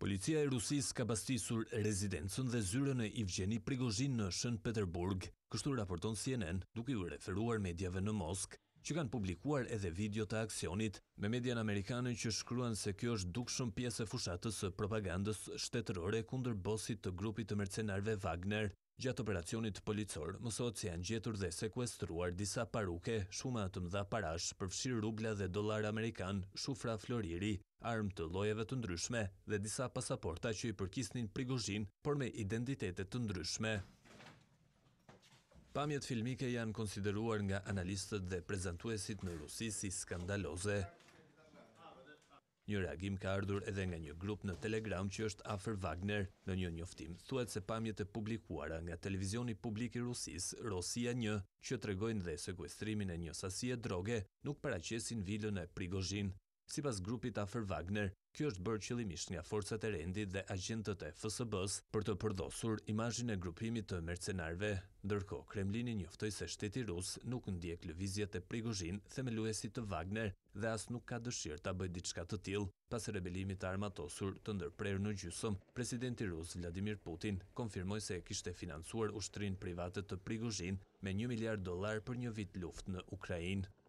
Policia e Rusis ka bastisur rezidencën dhe zyrën e Ivgjeni Prigozhin në Shën Peterburg, kështu raporton CNN duke u referuar medjave në Moskë që kanë publikuar edhe video të aksionit me median amerikanën që shkruan se kjo është dukshëm pjesë e fushatës propagandës shtetërore kundër bosit të grupit të mercenarve Wagner gjatë operacionit policor, mësot se janë gjetur dhe sekuestruar disa paruke, shuma të mdha parash, përfshirë rubla dhe dolar amerikan, shufra floriri, armë të lojeve të ndryshme dhe disa pasaporta që i përkisnin prigozhin, por me identitetet të ndryshme. Pamjet filmike janë konsideruar nga analistët dhe prezentuesit në Rusi si skandaloze. Një reagim ka ardhur edhe nga një grup në Telegram që është Afer Wagner në një njoftim. Thuet se pamjet e publikuara nga televizioni publik i Rusis, Rosia 1, që të regojnë dhe sekuestrimin e një sasie droge, nuk paracesin vilën e prigozhin si pas grupit Afer Wagner, kjo është bërë qëlimisht nga forcët e rendit dhe agjentët e FSB-s për të përdosur imajin e grupimit të mercenarve, Dërko, Kremlini njoftoj se shteti rus nuk ndjek lëvizjet e prigozhin themeluesit të Wagner dhe as nuk ka dëshirë të bëjt diçka të tilë. pas rebelimit armatosur të ndërprerë në gjysëm, presidenti rus Vladimir Putin konfirmoj se e kishte financuar ushtrin private të prigozhin me 1 miliard dolar për një vit luft në Ukrajinë.